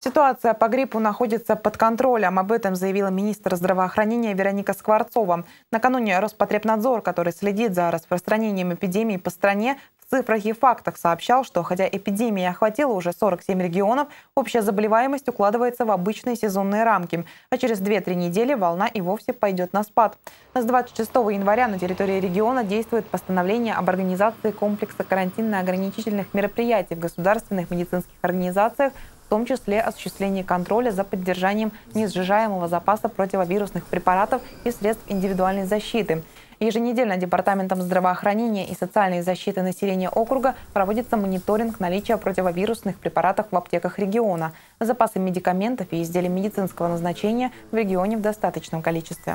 Ситуация по гриппу находится под контролем. Об этом заявила министр здравоохранения Вероника Скворцова. Накануне Роспотребнадзор, который следит за распространением эпидемии по стране, в цифрах и фактах сообщал, что хотя эпидемия охватила уже 47 регионов, общая заболеваемость укладывается в обычные сезонные рамки, а через 2-3 недели волна и вовсе пойдет на спад. С 26 января на территории региона действует постановление об организации комплекса карантинно-ограничительных мероприятий в государственных медицинских организациях, в том числе осуществление контроля за поддержанием несжижаемого запаса противовирусных препаратов и средств индивидуальной защиты. Еженедельно Департаментом здравоохранения и социальной защиты населения округа проводится мониторинг наличия противовирусных препаратов в аптеках региона, запасы медикаментов и изделий медицинского назначения в регионе в достаточном количестве.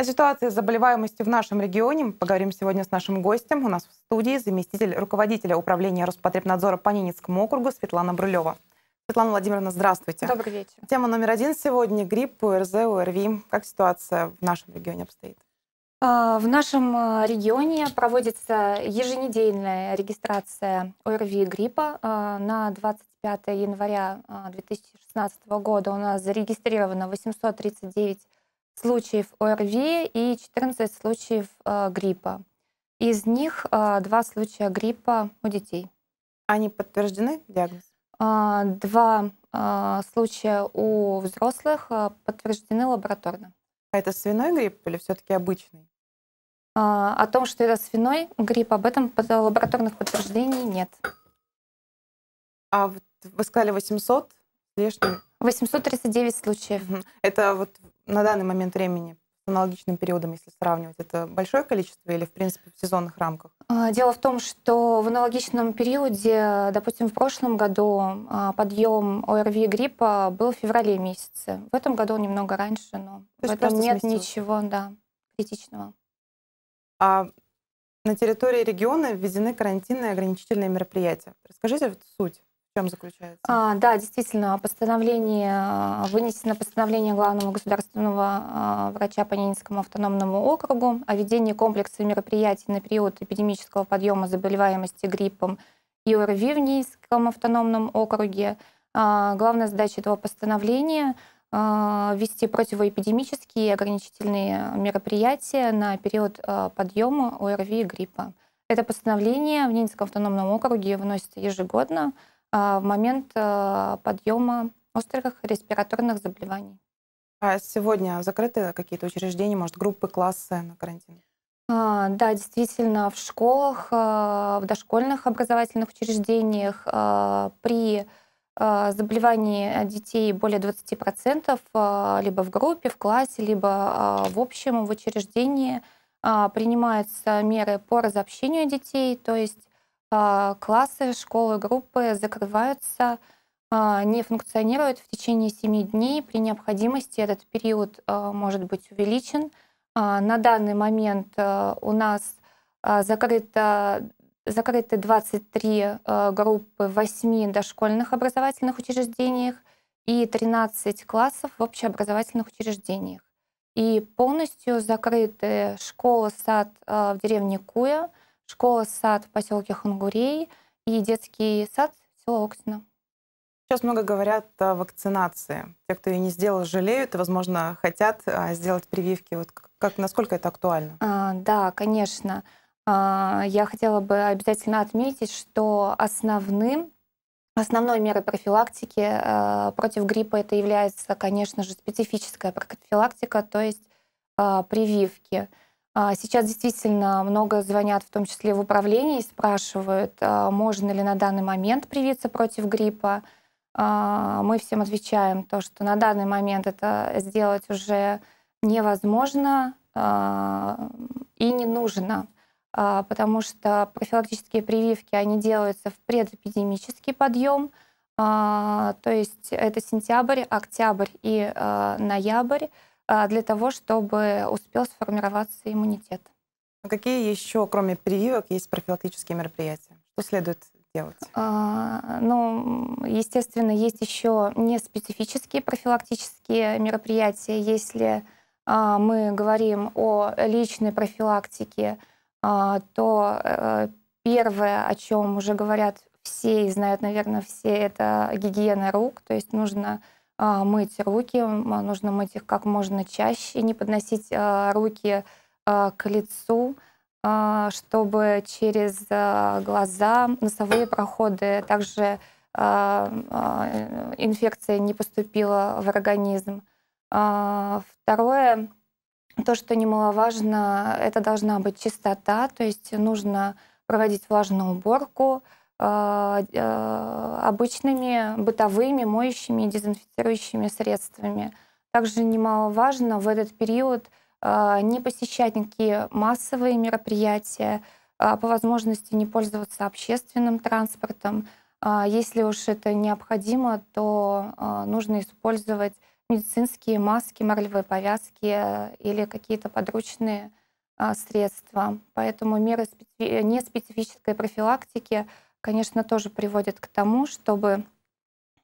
О ситуации заболеваемости в нашем регионе поговорим сегодня с нашим гостем. У нас в студии заместитель руководителя управления Роспотребнадзора по Ненецкому округу Светлана Брылева. Светлана Владимировна, здравствуйте. Добрый вечер. Тема номер один сегодня – грипп, УРЗ, УРВИ. Как ситуация в нашем регионе обстоит? А, в нашем а, регионе проводится еженедельная регистрация ОРВИ гриппа. А, на 25 января 2016 года у нас зарегистрировано 839 случаев ОРВИ и 14 случаев э, гриппа. Из них э, два случая гриппа у детей. Они подтверждены диагноз? Э, два случая у взрослых подтверждены лабораторно. А это свиной грипп или все-таки обычный? О том, что это свиной грипп, об этом лабораторных подтверждений нет. А вот вы сказали 800 с 839 случаев. Это вот на данный момент времени аналогичным периодом, если сравнивать, это большое количество или, в принципе, в сезонных рамках? А, дело в том, что в аналогичном периоде, допустим, в прошлом году а, подъем ОРВИ гриппа был в феврале месяце. В этом году немного раньше, но То в этом нет сместилось. ничего да, критичного. А на территории региона введены карантинные ограничительные мероприятия. Расскажите суть в чем заключается? А, да, действительно, постановление, а, вынесено постановление главного государственного а, врача по Ненецкому автономному округу о ведении комплекса мероприятий на период эпидемического подъема заболеваемости гриппом и ОРВИ в Ненецком автономном округе. А, главная задача этого постановления ввести а, противоэпидемические ограничительные мероприятия на период подъема ОРВИ и гриппа. Это постановление в Ненецком автономном округе выносится ежегодно. А, в момент а, подъема острых респираторных заболеваний. А сегодня закрыты какие-то учреждения, может, группы, классы на карантин? А, да, действительно, в школах, в дошкольных образовательных учреждениях при заболевании детей более 20% либо в группе, в классе, либо в общем в учреждении принимаются меры по разобщению детей, то есть а, классы, школы, группы закрываются, а, не функционируют в течение 7 дней. При необходимости этот период а, может быть увеличен. На данный момент у нас закрыто закрыты 23 группы в 8 дошкольных образовательных учреждениях и 13 классов в общеобразовательных учреждениях. И полностью закрыты школа, сад в деревне Куя – школа-сад в поселке Хунгурей и детский сад села Оксина. Сейчас много говорят о вакцинации. Те, кто ее не сделал, жалеют и, возможно, хотят а, сделать прививки. Вот как, насколько это актуально? А, да, конечно. А, я хотела бы обязательно отметить, что основным Основной мерой профилактики э, против гриппа это является, конечно же, специфическая профилактика, то есть э, прививки. А, сейчас действительно много звонят, в том числе в управлении, и спрашивают, а, можно ли на данный момент привиться против гриппа. А, мы всем отвечаем то, что на данный момент это сделать уже невозможно и не нужно, потому что профилактические прививки, они делаются в предэпидемический подъем, то есть это сентябрь, октябрь и ноябрь. А, для того, чтобы успел сформироваться иммунитет. А какие еще, кроме прививок, есть профилактические мероприятия? Что следует делать? А, ну, естественно, есть еще не специфические профилактические мероприятия. Если а, мы говорим о личной профилактике, а, то э, первое, о чем уже говорят все и знают, наверное, все, это гигиена рук. То есть нужно а, мыть руки, а, нужно мыть их как можно чаще, не подносить а, руки к лицу, чтобы через глаза, носовые проходы, также инфекция не поступила в организм. Второе, то, что немаловажно, это должна быть чистота, то есть нужно проводить влажную уборку, а, а, обычными бытовыми моющими и дезинфицирующими средствами. Также немаловажно в этот период а, не посещать никакие массовые мероприятия, по возможности не пользоваться общественным транспортом. Если уж это необходимо, то нужно использовать медицинские маски, марлевые повязки или какие-то подручные средства. Поэтому меры неспецифической профилактики конечно, тоже приводит к тому, чтобы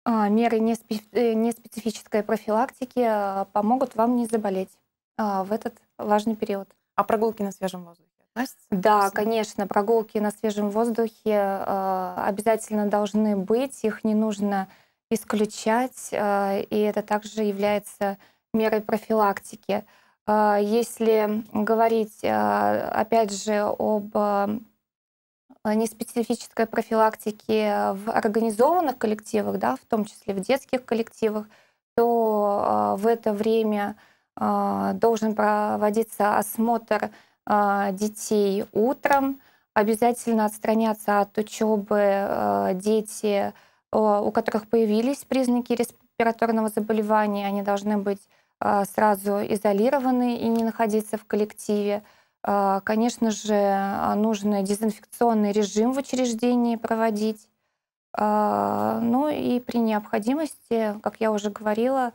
а, меры неспецифической э, профилактики а, помогут вам не заболеть а, в этот важный период. А прогулки на свежем воздухе? относится? Да, конечно, прогулки на свежем воздухе обязательно должны быть, их не нужно исключать, и это также является мерой профилактики. Если говорить, опять же, об а, неспецифической профилактики э, в организованных коллективах, да, в том числе в детских коллективах, то а, в это время а, должен проводиться осмотр детей утром, обязательно отстраняться от учебы дети, у которых появились признаки респираторного заболевания, они должны быть сразу изолированы и не находиться в коллективе. А, конечно же, а, нужно дезинфекционный режим в учреждении проводить. А, ну и при необходимости, как я уже говорила,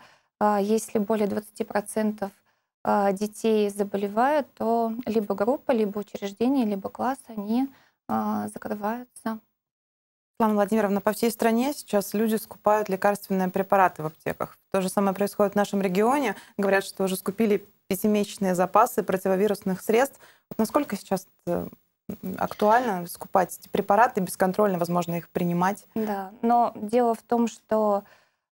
если более 20% детей заболевают, то либо группа, либо учреждение, либо класс, они закрываются. Светлана Владимировна, по всей стране сейчас люди скупают лекарственные препараты в аптеках. То же самое происходит в нашем регионе. Говорят, что уже скупили пятимесячные запасы противовирусных средств. Вот насколько сейчас э, актуально скупать эти препараты, бесконтрольно, возможно, их принимать? Да, но дело в том, что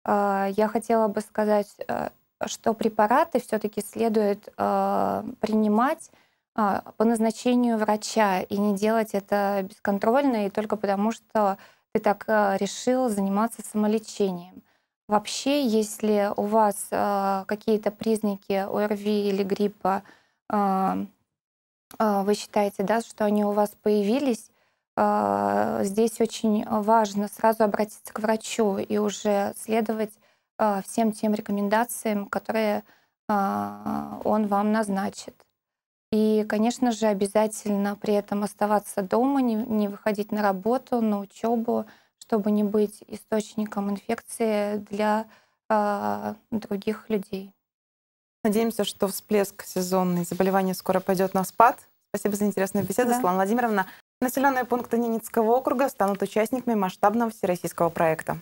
э, я хотела бы сказать, э, что препараты все-таки следует э, принимать э, по назначению врача и не делать это бесконтрольно и только потому, что ты так э, решил заниматься самолечением. Вообще, если у вас э, какие-то признаки ОРВИ или гриппа, э, э, вы считаете, да, что они у вас появились, э, здесь очень важно сразу обратиться к врачу и уже следовать э, всем тем рекомендациям, которые э, он вам назначит. И, конечно же, обязательно при этом оставаться дома, не, не выходить на работу, на учебу, чтобы не быть источником инфекции для э, других людей. Надеемся, что всплеск сезонных заболевания скоро пойдет на спад. Спасибо за интересную беседу, да. Светлана Владимировна. Населенные пункты Ненецкого округа станут участниками масштабного всероссийского проекта.